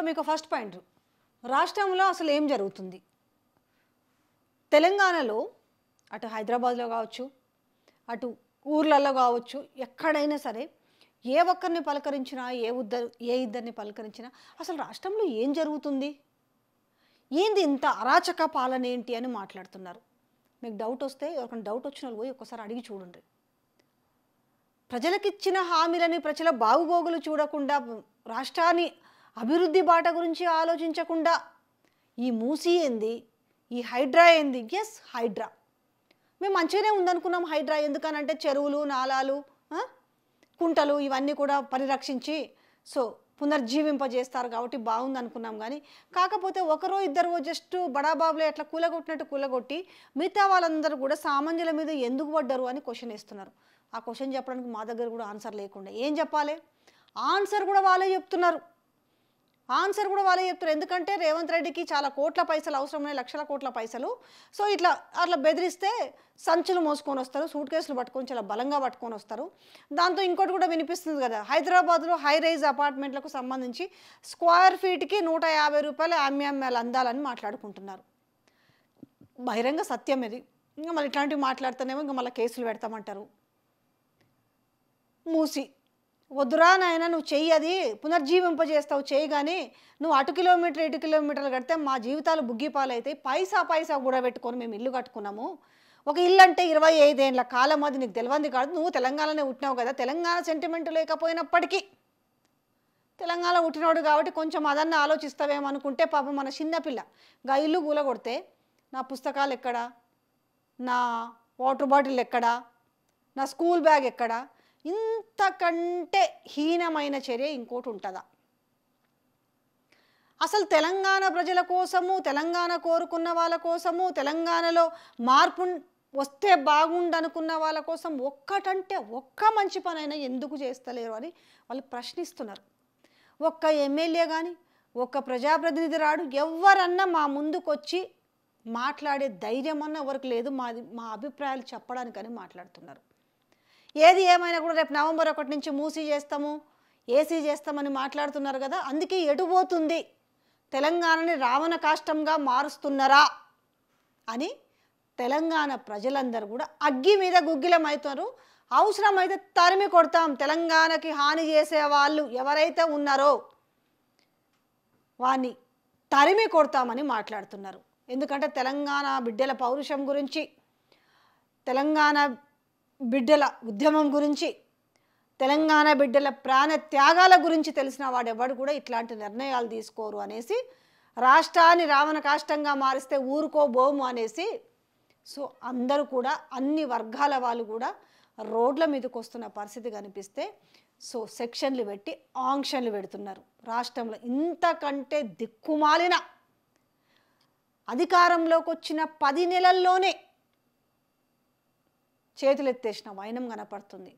so మీకు first point రాష్ట్రంలో అసలు ఏం జరుగుతుంది తెలంగాణలో అటు హైదరాబాద్లో కావచ్చు అటు ఊర్లలో కావచ్చు ఎక్కడైనా సరే ఏ ఒక్కరిని పలకరించినా ఏ ఉద్దరు ఏ ఇద్దరిని పలకరించినా అసలు రాష్ట్రంలో ఏం జరుగుతుంది ఏంది ఇంత అరాచక పాలన ఏంటి అని మాట్లాడుతున్నారు మీకు డౌట్ వస్తే ఎవరికైనా డౌట్ వచ్చిన పోయి ఒక్కసారి అడిగి చూడండి ప్రజలకిచ్చిన హామీలని ప్రజల బాగుగోగులు చూడకుండా రాష్ట్రాన్ని అభివృద్ధి బాట గురించి ఆలోచించకుండా ఈ మూసీ ఏంది ఈ హైడ్రా ఏంది ఎస్ హైడ్రా మేము మంచిగానే ఉందనుకున్నాం హైడ్రా ఎందుకనంటే చెరువులు నాలాలు కుంటలు ఇవన్నీ కూడా పరిరక్షించి సో పునర్జీవింపజేస్తారు కాబట్టి బాగుంది అనుకున్నాం కానీ కాకపోతే ఒకరో ఇద్దరు జస్ట్ బడాబాబులు ఎట్లా కూలగొట్టినట్టు కూలగొట్టి మిగతా వాళ్ళందరూ కూడా సామాన్యుల మీద ఎందుకు పడ్డరు అని క్వశ్చన్ వేస్తున్నారు ఆ క్వశ్చన్ చెప్పడానికి మా దగ్గర కూడా ఆన్సర్ లేకుండా ఏం చెప్పాలి ఆన్సర్ కూడా వాళ్ళే చెప్తున్నారు ఆన్సర్ కూడా వాళ్ళే చెప్తారు ఎందుకంటే రేవంత్ రెడ్డికి చాలా కోట్ల పైసలు అవసరమైన లక్షల కోట్ల పైసలు సో ఇట్లా అట్లా బెదిరిస్తే సంచులు మోసుకొని వస్తారు సూట్ కేసులు పట్టుకొని చాలా బలంగా పట్టుకొని వస్తారు దాంతో ఇంకోటి కూడా వినిపిస్తుంది కదా హైదరాబాద్లో హై రైజ్ అపార్ట్మెంట్లకు సంబంధించి స్క్వేర్ ఫీట్కి నూట యాభై రూపాయలు ఆమ్యామ్యాలు అందాలని మాట్లాడుకుంటున్నారు బహిరంగ సత్యం ఇది ఇంకా మళ్ళీ ఇట్లాంటివి మాట్లాడుతూనేమో ఇంకా మళ్ళీ కేసులు పెడతామంటారు మూసి వద్దురా నాయన నువ్వు చెయ్యి అది పునర్జీవింపజేస్తావు చేయి కానీ నువ్వు అటు కిలోమీటర్ ఇటు కిలోమీటర్లు కడితే మా జీవితాలు బుగ్గిపాలైతాయి పైసా పైసా కూడా పెట్టుకొని మేము ఇల్లు కట్టుకున్నాము ఒక ఇల్లు అంటే ఇరవై ఐదేళ్ళ కాలం అది నీకు తెలియంది కాదు నువ్వు తెలంగాణనే పుట్టినావు కదా తెలంగాణ సెంటిమెంట్ లేకపోయినప్పటికీ తెలంగాణ ఉట్టినోడు కాబట్టి కొంచెం అదన్న ఆలోచిస్తావేమో అనుకుంటే పాప మన చిన్నపిల్ల గా ఇల్లు కూలగొడితే నా పుస్తకాలు ఎక్కడా నా వాటర్ బాటిల్ ఎక్కడా నా స్కూల్ బ్యాగ్ ఎక్కడా ఇంతకంటే హీనమైన చర్య ఇంకోటి ఉంటుందా అసలు తెలంగాణ ప్రజల కోసము తెలంగాణ కోరుకున్న వాళ్ళ కోసము తెలంగాణలో మార్పు వస్తే బాగుండనుకున్న వాళ్ళ కోసం ఒక్కటంటే ఒక్క మంచి పనైనా ఎందుకు చేస్తలేరు అని వాళ్ళు ప్రశ్నిస్తున్నారు ఒక్క ఎమ్మెల్యే కానీ ఒక్క ప్రజాప్రతినిధి రాడు ఎవరన్నా మా ముందుకొచ్చి మాట్లాడే ధైర్యం అన్న ఎవరికి లేదు మాది మా అభిప్రాయాలు చెప్పడానికని మాట్లాడుతున్నారు ఏది ఏమైనా కూడా రేపు నవంబర్ ఒకటి నుంచి మూసీ చేస్తాము ఏసీ చేస్తామని మాట్లాడుతున్నారు కదా అందుకే ఎటుపోతుంది తెలంగాణని రావణ కాష్టంగా మారుస్తున్నారా అని తెలంగాణ ప్రజలందరూ కూడా అగ్గి మీద గుగ్గిలమవుతారు అవసరమైతే తరిమి కొడతాం తెలంగాణకి హాని చేసే వాళ్ళు ఎవరైతే ఉన్నారో వాన్ని తరిమి కొడతామని మాట్లాడుతున్నారు ఎందుకంటే తెలంగాణ బిడ్డల పౌరుషం గురించి తెలంగాణ బిడ్డల ఉద్యమం గురించి తెలంగాణ బిడ్డల ప్రాణ త్యాగాల గురించి తెలిసిన వాడెవడు కూడా ఇట్లాంటి నిర్ణయాలు తీసుకోరు అనేసి రాష్ట్రాన్ని రావణ కాష్టంగా మారిస్తే ఊరుకోబోము అనేసి సో అందరూ కూడా అన్ని వర్గాల వాళ్ళు కూడా రోడ్ల మీదకి వస్తున్న పరిస్థితి కనిపిస్తే సో సెక్షన్లు పెట్టి ఆంక్షన్లు పెడుతున్నారు రాష్ట్రంలో ఇంతకంటే దిక్కుమాలిన అధికారంలోకి వచ్చిన పది నెలల్లోనే చేతులు ఎత్తేసిన వైనం కనపడుతుంది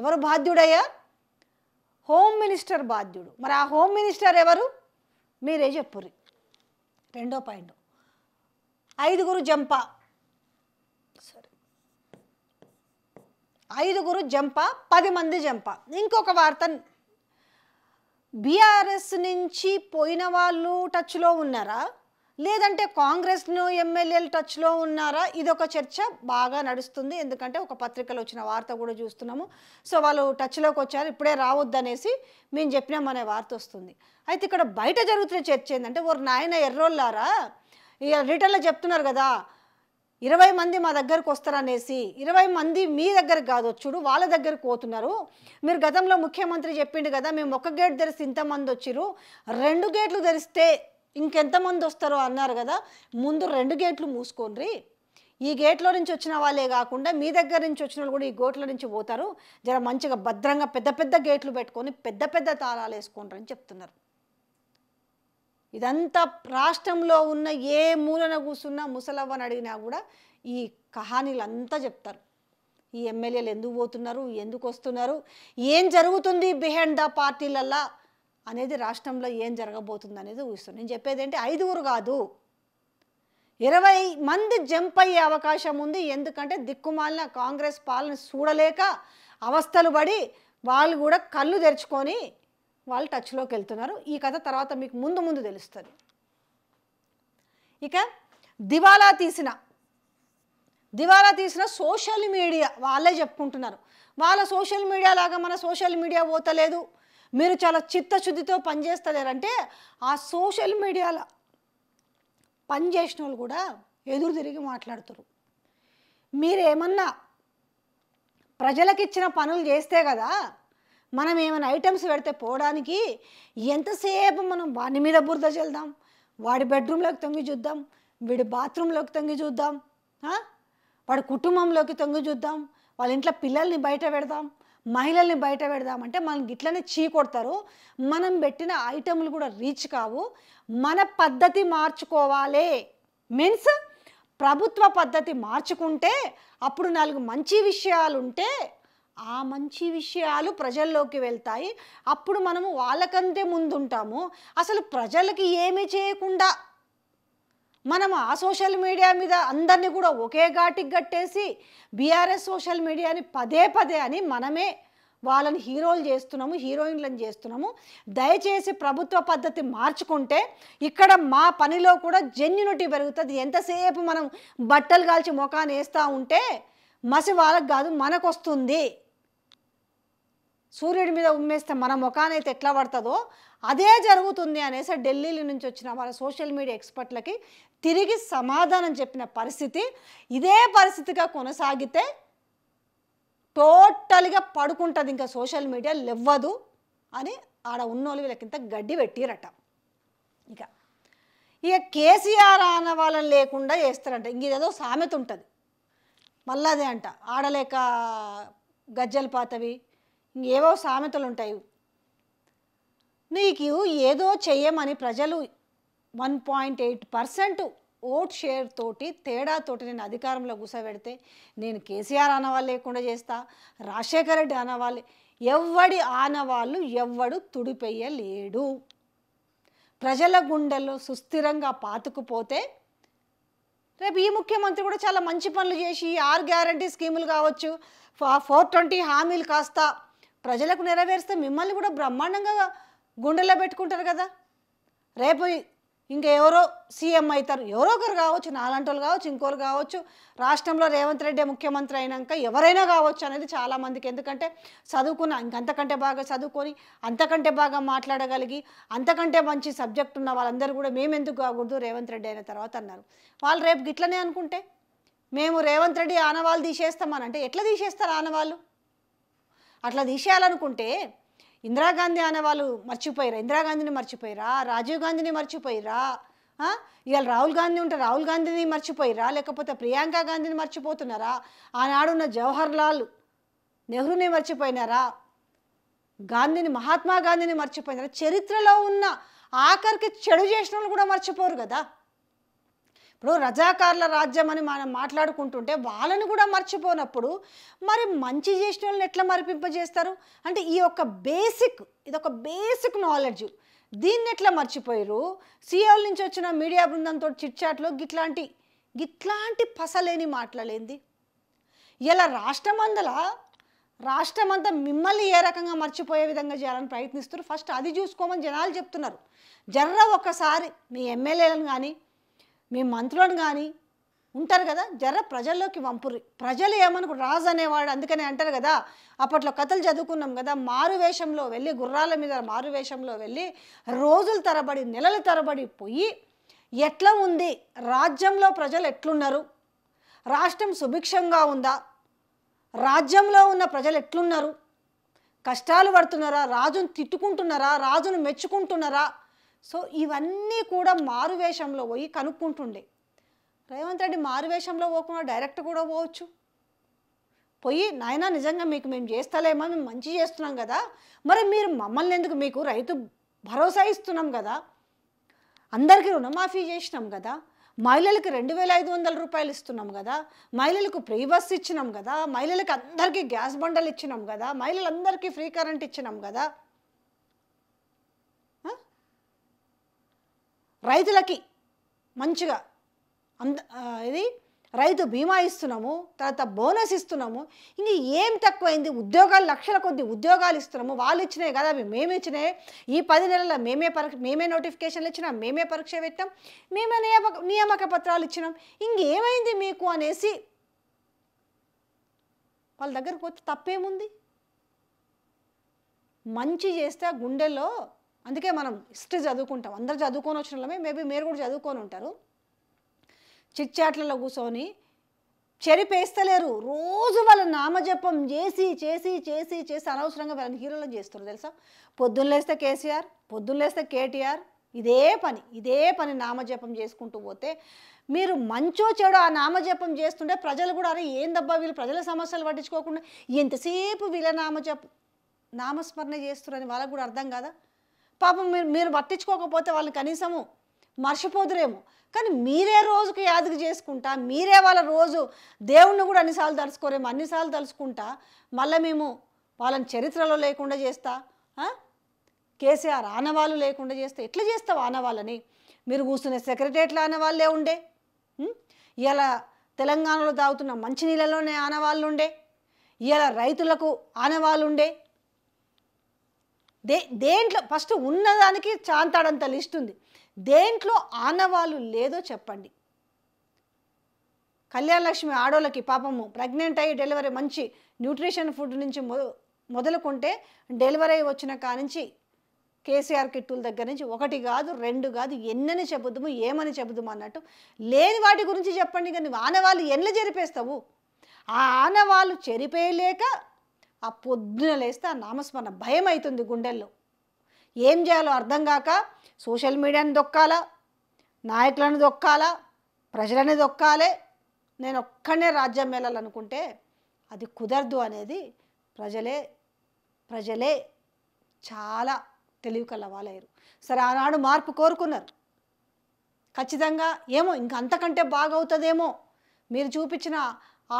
ఎవరు బాధ్యుడయ్యా హోమ్ మినిస్టర్ బాధ్యుడు మరి ఆ హోమ్ మినిస్టర్ ఎవరు మీరే చెప్పుర్రి రెండో పాయింట్ ఐదుగురు జంప సారీ ఐదుగురు జంప పది మంది జంప ఇంకొక వార్త బీఆర్ఎస్ నుంచి పోయిన వాళ్ళు టచ్లో ఉన్నారా లేదంటే కాంగ్రెస్ను ఎమ్మెల్యేలు టచ్లో ఉన్నారా ఇదొక చర్చ బాగా నడుస్తుంది ఎందుకంటే ఒక పత్రికలో వచ్చిన వార్త కూడా చూస్తున్నాము సో వాళ్ళు టచ్లోకి వచ్చారు ఇప్పుడే రావద్దనేసి మేము చెప్పినామనే వార్త వస్తుంది అయితే ఇక్కడ బయట జరుగుతున్న చర్చ ఏంటంటే ఓరు నాయన ఎర్రోళ్ళారా ఇక రిటర్న్లో చెప్తున్నారు కదా ఇరవై మంది మా దగ్గరకు వస్తారనేసి ఇరవై మంది మీ దగ్గర కాదు వచ్చుడు వాళ్ళ దగ్గరకు పోతున్నారు మీరు గతంలో ముఖ్యమంత్రి చెప్పిండు కదా మేము ఒక గేట్ ధరిస్తే ఇంతమంది వచ్చిరు రెండు గేట్లు ధరిస్తే ఇంకెంతమంది వస్తారో అన్నారు కదా ముందు రెండు గేట్లు మూసుకోండి ఈ గేట్లో నుంచి వచ్చిన వాళ్ళే కాకుండా మీ దగ్గర నుంచి వచ్చిన వాళ్ళు కూడా ఈ గోట్ల నుంచి పోతారు జర మంచిగా భద్రంగా పెద్ద పెద్ద గేట్లు పెట్టుకొని పెద్ద పెద్ద తాళాలు వేసుకోండి అని చెప్తున్నారు ఇదంతా రాష్ట్రంలో ఉన్న ఏ మూలన కూర్చున్నా ముసలవ్వని అడిగినా కూడా ఈ కహానీలంతా చెప్తారు ఈ ఎమ్మెల్యేలు ఎందుకు పోతున్నారు ఎందుకు వస్తున్నారు ఏం జరుగుతుంది బిహైండ్ ద పార్టీలల్లా అనేది రాష్ట్రంలో ఏం జరగబోతుంది అనేది ఊహిస్తుంది నేను చెప్పేది ఏంటి ఐదుగురు కాదు ఇరవై మంది జంప్ అయ్యే అవకాశం ఉంది ఎందుకంటే దిక్కుమాలిన కాంగ్రెస్ పాలన చూడలేక అవస్థలు పడి వాళ్ళు కూడా కళ్ళు తెరుచుకొని వాళ్ళు టచ్లోకి వెళ్తున్నారు ఈ కథ తర్వాత మీకు ముందు ముందు తెలుస్తుంది ఇక దివాలా తీసిన దివాలా తీసిన సోషల్ మీడియా వాళ్ళే చెప్పుకుంటున్నారు వాళ్ళ సోషల్ మీడియా లాగా మన సోషల్ మీడియా పోతలేదు మీరు చాలా చిత్తశుద్ధితో పనిచేస్తలేరంటే ఆ సోషల్ మీడియాలో పనిచేసిన వాళ్ళు కూడా ఎదురు తిరిగి మాట్లాడుతారు మీరేమన్నా ప్రజలకు ఇచ్చిన పనులు చేస్తే కదా మనం ఏమైనా ఐటమ్స్ పెడితే పోవడానికి ఎంతసేపు మనం వాడి మీద బురద చెల్దాం వాడి బెడ్రూమ్లోకి తొంగి చూద్దాం వీడి బాత్రూంలోకి తొంగి చూద్దాం వాడి కుటుంబంలోకి తొంగి చూద్దాం వాళ్ళ ఇంట్లో పిల్లల్ని బయట పెడదాం మహిళల్ని బయట పెడదామంటే మనకి గిట్లనే చీ కొడతారు మనం పెట్టిన ఐటెంలు కూడా రీచ్ కావు మన పద్ధతి మార్చుకోవాలి మీన్స్ ప్రభుత్వ పద్ధతి మార్చుకుంటే అప్పుడు నాలుగు మంచి విషయాలు ఉంటే ఆ మంచి విషయాలు ప్రజల్లోకి వెళ్తాయి అప్పుడు మనము వాళ్ళకంటే ముందుంటాము అసలు ప్రజలకి ఏమి చేయకుండా మనం ఆ సోషల్ మీడియా మీద అందరినీ కూడా ఒకే ఘాటికి కట్టేసి బీఆర్ఎస్ సోషల్ మీడియాని పదే పదే అని మనమే వాళ్ళని హీరోలు చేస్తున్నాము హీరోయిన్లను చేస్తున్నాము దయచేసి ప్రభుత్వ పద్ధతి మార్చుకుంటే ఇక్కడ మా పనిలో కూడా జెన్యునిటీ పెరుగుతుంది ఎంతసేపు మనం బట్టలు కాల్చి ముఖాన్ని వేస్తూ ఉంటే మసి వాళ్ళకు కాదు మనకు వస్తుంది సూర్యుడి మీద ఉమ్మేస్తే మన ముఖానైతే ఎట్లా పడుతుందో అదే జరుగుతుంది అనేసి ఢిల్లీ నుంచి వచ్చిన వాళ్ళ సోషల్ మీడియా ఎక్స్పర్ట్లకి తిరిగి సమాధానం చెప్పిన పరిస్థితి ఇదే పరిస్థితిగా కొనసాగితే టోటల్గా పడుకుంటుంది ఇంకా సోషల్ మీడియా లెవ్వదు అని ఆడ ఉన్నోళ్ళు వీళ్ళకింత గడ్డి పెట్టిరట ఇక ఇక కేసీఆర్ అన్న వాళ్ళని లేకుండా చేస్తారంట ఇంక ఇదేదో సామెత ఉంటుంది మళ్ళీ అదే అంట ఆడలేక గజ్జలు పాతవి ఇంకేవో సామెతలు ఉంటాయి నీకు ఏదో చెయ్యమని ప్రజలు one point eight percent vote share తోటి తేడాతోటి నేను అధికారంలో కూసబెడితే నేను కేసీఆర్ ఆనవాళ్ళు లేకుండా చేస్తా రాజశేఖర రెడ్డి ఆనవాళ్ళు ఎవ్వడి ఆనవాళ్ళు ఎవ్వడు తుడిపెయ్యలేడు ప్రజల గుండెల్లో సుస్థిరంగా పాతుకుపోతే రేపు ఈ ముఖ్యమంత్రి కూడా చాలా మంచి పనులు చేసి ఆర్ గ్యారంటీ స్కీములు కావచ్చు ఫోర్ ట్వంటీ హామీలు కాస్త ప్రజలకు నెరవేరిస్తే మిమ్మల్ని కూడా బ్రహ్మాండంగా గుండెల్లో పెట్టుకుంటారు కదా రేపు ఇంకా ఎవరో సీఎం అవుతారు ఎవరో ఒకరు కావచ్చు నాలాంటి వాళ్ళు కావచ్చు ఇంకోరు కావచ్చు రాష్ట్రంలో రేవంత్ రెడ్డి ముఖ్యమంత్రి అయినాక ఎవరైనా కావచ్చు అనేది చాలామందికి ఎందుకంటే చదువుకున్న ఇంకంతకంటే బాగా చదువుకొని అంతకంటే బాగా మాట్లాడగలిగి అంతకంటే మంచి సబ్జెక్ట్ ఉన్న వాళ్ళందరూ కూడా మేము ఎందుకు కాకూడదు రేవంత్ రెడ్డి అయిన తర్వాత అన్నారు వాళ్ళు రేపు గిట్లనే అనుకుంటే మేము రేవంత్ రెడ్డి ఆనవాళ్ళు తీసేస్తామని అంటే ఎట్లా తీసేస్తారు ఆనవాళ్ళు అట్లా తీసేయాలనుకుంటే ఇందిరాగాంధీ అనే వాళ్ళు మర్చిపోయారా ఇందిరాగాంధీని మర్చిపోయారా రాజీవ్ గాంధీని మర్చిపోయారా ఇవాళ రాహుల్ గాంధీ ఉంటే రాహుల్ గాంధీని మర్చిపోయారా లేకపోతే ప్రియాంక గాంధీని మర్చిపోతున్నారా ఆనాడున్న జవహర్ లాల్ నెహ్రూని మర్చిపోయినారా గాంధీని మహాత్మా గాంధీని మర్చిపోయినారా చరిత్రలో ఉన్న ఆఖరికి చెడు చేసిన కూడా మర్చిపోరు కదా ఇప్పుడు రజాకారుల రాజ్యం అని మనం మాట్లాడుకుంటుంటే వాళ్ళని కూడా మర్చిపోనప్పుడు మరి మంచి చేసిన వాళ్ళని ఎట్లా మరిపింపజేస్తారు అంటే ఈ యొక్క బేసిక్ ఇది ఒక బేసిక్ నాలెడ్జ్ దీన్ని ఎట్లా మర్చిపోయారు సీఎల్ నుంచి వచ్చిన మీడియా బృందంతో చిట్చాట్లో గిట్లాంటి గిట్లాంటి పసలేని మాట్లాడేంది ఇలా రాష్ట్రమందల రాష్ట్రమంతా మిమ్మల్ని ఏ రకంగా మర్చిపోయే విధంగా చేయాలని ప్రయత్నిస్తున్నారు ఫస్ట్ అది చూసుకోమని జనాలు చెప్తున్నారు జర్ర ఒకసారి మీ ఎమ్మెల్యేలను కానీ మీ మంత్రులను కానీ ఉంటారు కదా జర ప్రజల్లోకి వంపురి ప్రజలు ఏమనుకు రాజు అనేవాడు అందుకని అంటారు కదా అప్పట్లో కథలు చదువుకున్నాం కదా మారు వేషంలో వెళ్ళి గుర్రాల మీద మారు వేషంలో వెళ్ళి రోజుల తరబడి నెలల తరబడి పోయి ఎట్లా ఉంది రాజ్యంలో ప్రజలు ఎట్లున్నారు రాష్ట్రం సుభిక్షంగా ఉందా రాజ్యంలో ఉన్న ప్రజలు ఎట్లున్నారు కష్టాలు పడుతున్నారా రాజును తిట్టుకుంటున్నారా రాజును మెచ్చుకుంటున్నారా సో ఇవన్నీ కూడా మారువేషంలో పోయి కనుక్కుంటుండే రేవంత్ రెడ్డి మారువేషంలో పోకుండా డైరెక్ట్ కూడా పోవచ్చు పోయి నాయన నిజంగా మీకు మేము చేస్తలేమో మేము మంచి చేస్తున్నాం కదా మరి మీరు మమ్మల్ని ఎందుకు మీకు రైతు భరోసా ఇస్తున్నాం కదా అందరికీ రుణమాఫీ చేసినాం కదా మహిళలకు రెండు వేల ఐదు వందల రూపాయలు ఇస్తున్నాం కదా మహిళలకు ఫ్రీ బస్ ఇచ్చినాం కదా మహిళలకు అందరికీ గ్యాస్ బండలు ఇచ్చినాం కదా మహిళలందరికీ ఫ్రీ కరెంట్ ఇచ్చినాం కదా రైతులకి మంచిగా అంద ఇది రైతు బీమా ఇస్తున్నాము తర్వాత బోనస్ ఇస్తున్నాము ఇంక ఏం తక్కువైంది ఉద్యోగాలు లక్షల కొద్ది ఉద్యోగాలు ఇస్తున్నాము వాళ్ళు ఇచ్చినాయి కదా అవి మేము ఇచ్చినాయి ఈ పది నెలల మేమే పరీక్ష మేమే నోటిఫికేషన్లు ఇచ్చినాం మేమే పరీక్ష పెట్టాం మేమే నియామక నియామక పత్రాలు ఇచ్చినాం ఇంకేమైంది మీకు అనేసి వాళ్ళ దగ్గరకు పోతే తప్పేముంది మంచి చేస్తే గుండెల్లో అందుకే మనం హిస్టరీ చదువుకుంటాం అందరు చదువుకొని వచ్చిన వాళ్ళమే మేబీ మీరు కూడా చదువుకొని ఉంటారు చిట్చాట్లలో కూర్చొని చెరిపేస్తలేరు రోజు వాళ్ళ నామజపం చేసి చేసి చేసి చేసి అనవసరంగా వాళ్ళని హీరోలు చేస్తారు తెలుసా పొద్దున్న లేస్తే కేసీఆర్ పొద్దున్న లేస్తే కేటీఆర్ ఇదే పని ఇదే పని నామజపం చేసుకుంటూ పోతే మీరు మంచో చెడు ఆ నామజపం చేస్తుంటే ప్రజలు కూడా అరే ఏం దబ్బా వీళ్ళు ప్రజల సమస్యలు పట్టించుకోకుండా ఎంతసేపు వీళ్ళ నామజప నామస్మరణ చేస్తున్నారని వాళ్ళకు కూడా అర్థం కదా పాపం మీరు మీరు పట్టించుకోకపోతే వాళ్ళు కనీసము మర్చిపోదురేమో కానీ మీరే రోజుకి యాదకి చేసుకుంటా మీరే వాళ్ళ రోజు దేవుణ్ణి కూడా అన్నిసార్లు తలుసుకోరేమో అన్నిసార్లు తలుసుకుంటా మళ్ళీ మేము వాళ్ళని చరిత్రలో లేకుండా చేస్తా కేసీఆర్ ఆనవాళ్ళు లేకుండా చేస్తే ఎట్లా చేస్తావు ఆనవాళ్ళని మీరు కూర్చునే సెక్రటరీట్లు ఆనవాళ్ళే ఉండే ఇలా తెలంగాణలో తాగుతున్న మంచినీళ్ళలోనే ఆనవాళ్ళు ఉండే ఇలా రైతులకు ఆనవాళ్ళు ఉండే దే దేంట్లో ఫస్ట్ ఉన్నదానికి చాంతాడంత లిస్ట్ ఉంది దేంట్లో ఆనవాళ్ళు లేదో చెప్పండి కళ్యాణలక్ష్మి ఆడోళ్ళకి పాపము ప్రెగ్నెంట్ అయ్యి డెలివరీ మంచి న్యూట్రిషన్ ఫుడ్ నుంచి మొదలుకుంటే డెలివరీ అయ్యి వచ్చిన కానించి కేసీఆర్ కిట్టుల దగ్గర నుంచి ఒకటి కాదు రెండు కాదు ఎన్నని చెబుదాము ఏమని చెబుదాము అన్నట్టు లేని వాటి గురించి చెప్పండి కానీ ఆనవాళ్ళు ఎన్ని జరిపేస్తావు ఆ ఆనవాళ్ళు చెరిపేయలేక ఆ పొద్దున లేస్తే ఆ నామస్మరణ భయం అవుతుంది గుండెల్లో ఏం చేయాలో అర్థం కాక సోషల్ మీడియాని దొక్కాలా నాయకులను దొక్కాలా ప్రజలని దొక్కాలే నేను ఒక్కనే రాజ్యం వెళ్ళాలనుకుంటే అది కుదరదు అనేది ప్రజలే ప్రజలే చాలా తెలివి కలవాలయ్యారు సరే ఆనాడు మార్పు కోరుకున్నారు ఖచ్చితంగా ఏమో ఇంకంతకంటే బాగవుతుందేమో మీరు చూపించిన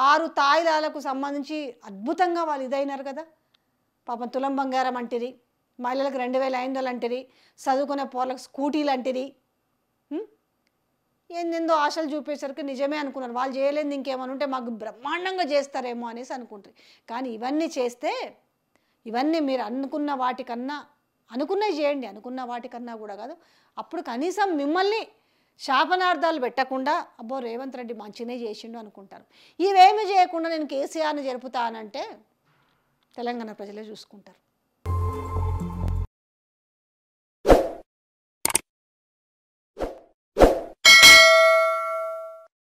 ఆరు తాయిలాలకు సంబంధించి అద్భుతంగా వాళ్ళు ఇదైనారు కదా పాపం తులం బంగారం అంటిది మహిళలకు రెండు వేల ఐదు వందలు అంటిరి చదువుకునే పోర్లకు స్కూటీలు అంటిరి ఏందేందో ఆశలు చూపేసరికి నిజమే అనుకున్నారు వాళ్ళు చేయలేదు ఇంకేమని ఉంటే మాకు బ్రహ్మాండంగా చేస్తారేమో అనేసి అనుకుంటారు కానీ ఇవన్నీ చేస్తే ఇవన్నీ మీరు అనుకున్న వాటికన్నా అనుకున్నవి చేయండి అనుకున్న వాటికన్నా కూడా కాదు అప్పుడు కనీసం మిమ్మల్ని శాపనార్థాలు పెట్టకుండా అబ్బో రేవంత్ రెడ్డి మంచినే చేసిండు అనుకుంటారు ఇవేమి చేయకుండా నేను కేసీఆర్ని జరుపుతానంటే తెలంగాణ ప్రజలే చూసుకుంటారు